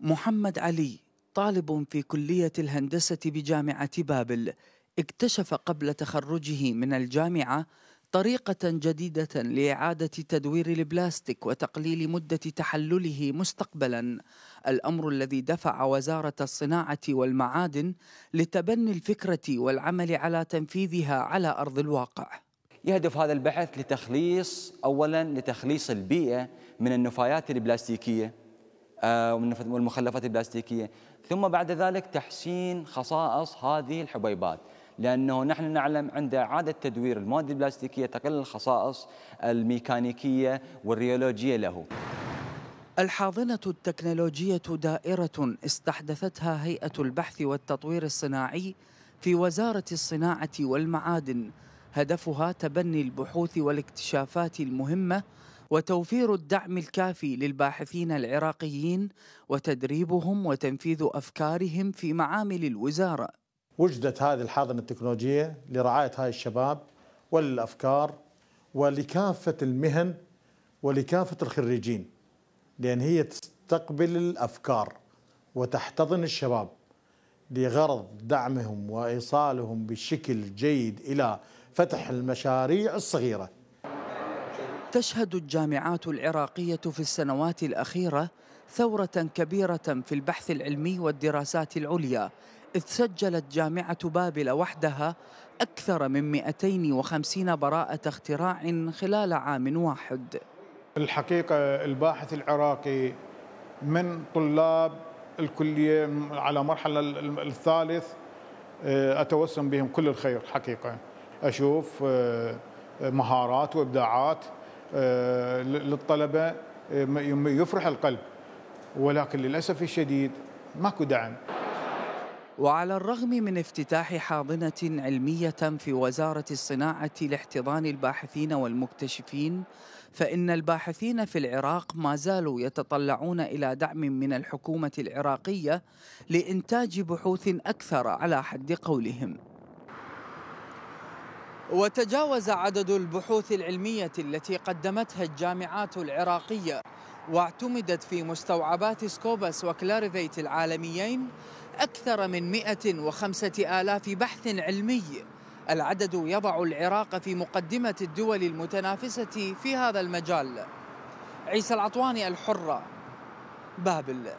محمد علي طالب في كلية الهندسة بجامعة بابل اكتشف قبل تخرجه من الجامعة طريقة جديدة لإعادة تدوير البلاستيك وتقليل مدة تحلله مستقبلا، الأمر الذي دفع وزارة الصناعة والمعادن لتبني الفكرة والعمل على تنفيذها على أرض الواقع. يهدف هذا البحث لتخليص أولا لتخليص البيئة من النفايات البلاستيكية آه، والمخلفات البلاستيكية ثم بعد ذلك تحسين خصائص هذه الحبيبات لأنه نحن نعلم عند إعادة تدوير المواد البلاستيكية تقل الخصائص الميكانيكية والريولوجية له الحاضنة التكنولوجية دائرة استحدثتها هيئة البحث والتطوير الصناعي في وزارة الصناعة والمعادن هدفها تبني البحوث والاكتشافات المهمة وتوفير الدعم الكافي للباحثين العراقيين وتدريبهم وتنفيذ افكارهم في معامل الوزاره. وجدت هذه الحاضنه التكنولوجيه لرعايه هاي الشباب وللافكار ولكافه المهن ولكافه الخريجين لان هي تستقبل الافكار وتحتضن الشباب لغرض دعمهم وايصالهم بشكل جيد الى فتح المشاريع الصغيره تشهد الجامعات العراقية في السنوات الأخيرة ثورة كبيرة في البحث العلمي والدراسات العليا إذ سجلت جامعة بابل وحدها أكثر من 250 براءة اختراع خلال عام واحد الحقيقة الباحث العراقي من طلاب الكلية على مرحلة الثالث آه، أتوسم بهم كل الخير حقيقة أشوف آه، مهارات وإبداعات آه، للطلبه آه، يفرح القلب ولكن للاسف الشديد ماكو دعم وعلى الرغم من افتتاح حاضنة علمية في وزارة الصناعة لاحتضان الباحثين والمكتشفين فإن الباحثين في العراق ما زالوا يتطلعون إلى دعم من الحكومة العراقية لإنتاج بحوث أكثر على حد قولهم وتجاوز عدد البحوث العلمية التي قدمتها الجامعات العراقية واعتمدت في مستوعبات سكوبس وكلارفيت العالميين أكثر من 105 آلاف بحث علمي العدد يضع العراق في مقدمة الدول المتنافسة في هذا المجال عيسى العطواني الحرة بابل